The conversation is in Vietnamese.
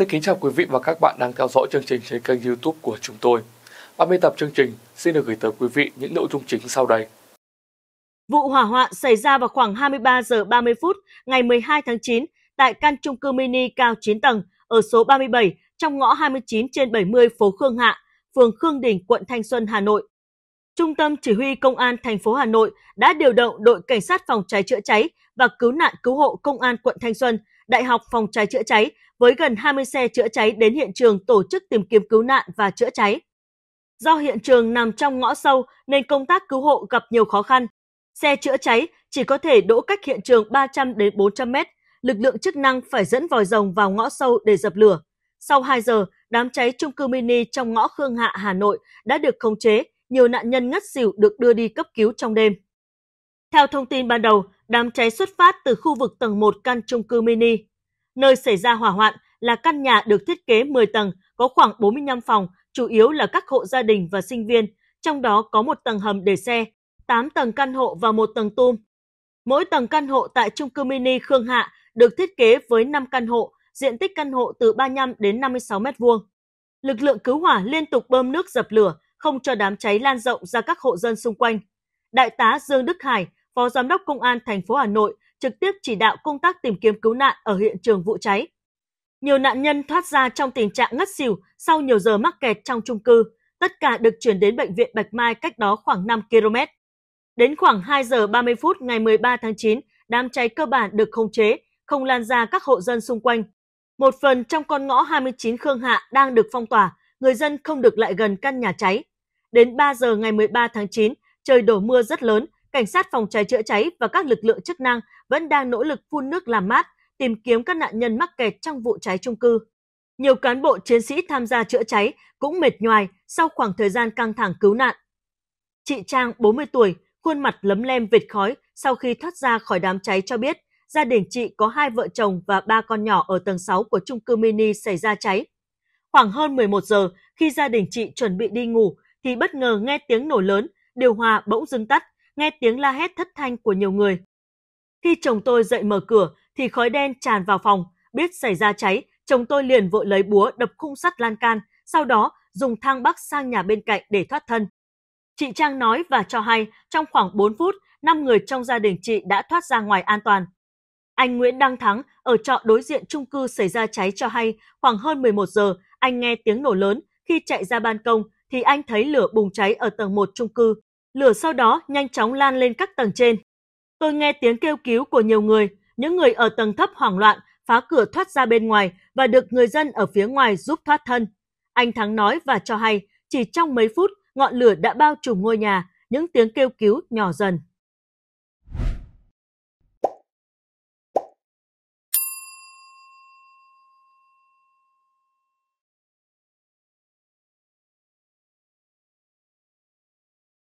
Xin kính chào quý vị và các bạn đang theo dõi chương trình trên kênh youtube của chúng tôi. 30 tập chương trình xin được gửi tới quý vị những nội dung chính sau đây. Vụ hỏa hoạn xảy ra vào khoảng 23 giờ 30 phút ngày 12 tháng 9 tại căn chung cư mini cao 9 tầng ở số 37 trong ngõ 29 trên 70 phố Khương Hạ, phường Khương Đình, quận Thanh Xuân, Hà Nội. Trung tâm Chỉ huy Công an thành phố Hà Nội đã điều động đội cảnh sát phòng cháy chữa cháy và cứu nạn cứu hộ Công an quận Thanh Xuân Đại học Phòng cháy chữa cháy với gần 20 xe chữa cháy đến hiện trường tổ chức tìm kiếm cứu nạn và chữa cháy. Do hiện trường nằm trong ngõ sâu nên công tác cứu hộ gặp nhiều khó khăn. Xe chữa cháy chỉ có thể đỗ cách hiện trường 300 đến 400 mét. Lực lượng chức năng phải dẫn vòi rồng vào ngõ sâu để dập lửa. Sau 2 giờ, đám cháy trung cư mini trong ngõ Khương Hạ, Hà Nội đã được khống chế. Nhiều nạn nhân ngất xỉu được đưa đi cấp cứu trong đêm. Theo thông tin ban đầu, Đám cháy xuất phát từ khu vực tầng 1 căn chung cư mini. Nơi xảy ra hỏa hoạn là căn nhà được thiết kế 10 tầng, có khoảng 45 phòng, chủ yếu là các hộ gia đình và sinh viên, trong đó có một tầng hầm để xe, 8 tầng căn hộ và một tầng tum. Mỗi tầng căn hộ tại chung cư mini Khương Hạ được thiết kế với 5 căn hộ, diện tích căn hộ từ 35 đến 56 m2. Lực lượng cứu hỏa liên tục bơm nước dập lửa, không cho đám cháy lan rộng ra các hộ dân xung quanh. Đại tá Dương Đức Hải, Phó Giám đốc Công an thành phố Hà Nội trực tiếp chỉ đạo công tác tìm kiếm cứu nạn ở hiện trường vụ cháy. Nhiều nạn nhân thoát ra trong tình trạng ngất xỉu sau nhiều giờ mắc kẹt trong chung cư, tất cả được chuyển đến bệnh viện Bạch Mai cách đó khoảng 5 km. Đến khoảng 2 giờ 30 phút ngày 13 tháng 9, đám cháy cơ bản được khống chế, không lan ra các hộ dân xung quanh. Một phần trong con ngõ 29 Khương Hạ đang được phong tỏa, người dân không được lại gần căn nhà cháy. Đến 3 giờ ngày 13 tháng 9, trời đổ mưa rất lớn, cảnh sát phòng cháy chữa cháy và các lực lượng chức năng vẫn đang nỗ lực phun nước làm mát, tìm kiếm các nạn nhân mắc kẹt trong vụ cháy trung cư. Nhiều cán bộ chiến sĩ tham gia chữa cháy cũng mệt nhoài sau khoảng thời gian căng thẳng cứu nạn. Chị Trang, 40 tuổi, khuôn mặt lấm lem vệt khói sau khi thoát ra khỏi đám cháy cho biết gia đình chị có hai vợ chồng và ba con nhỏ ở tầng 6 của chung cư mini xảy ra cháy. Khoảng hơn 11 giờ, khi gia đình chị chuẩn bị đi ngủ, thì bất ngờ nghe tiếng nổ lớn, điều hòa bỗng dưng tắt, nghe tiếng la hét thất thanh của nhiều người. Khi chồng tôi dậy mở cửa thì khói đen tràn vào phòng, biết xảy ra cháy, chồng tôi liền vội lấy búa đập khung sắt lan can, sau đó dùng thang bắc sang nhà bên cạnh để thoát thân. Chị Trang nói và cho hay trong khoảng 4 phút, 5 người trong gia đình chị đã thoát ra ngoài an toàn. Anh Nguyễn Đăng Thắng ở trọ đối diện chung cư xảy ra cháy cho hay khoảng hơn 11 giờ, anh nghe tiếng nổ lớn, khi chạy ra ban công thì anh thấy lửa bùng cháy ở tầng 1 chung cư. Lửa sau đó nhanh chóng lan lên các tầng trên. Tôi nghe tiếng kêu cứu của nhiều người, những người ở tầng thấp hoảng loạn, phá cửa thoát ra bên ngoài và được người dân ở phía ngoài giúp thoát thân. Anh Thắng nói và cho hay, chỉ trong mấy phút, ngọn lửa đã bao trùm ngôi nhà, những tiếng kêu cứu nhỏ dần.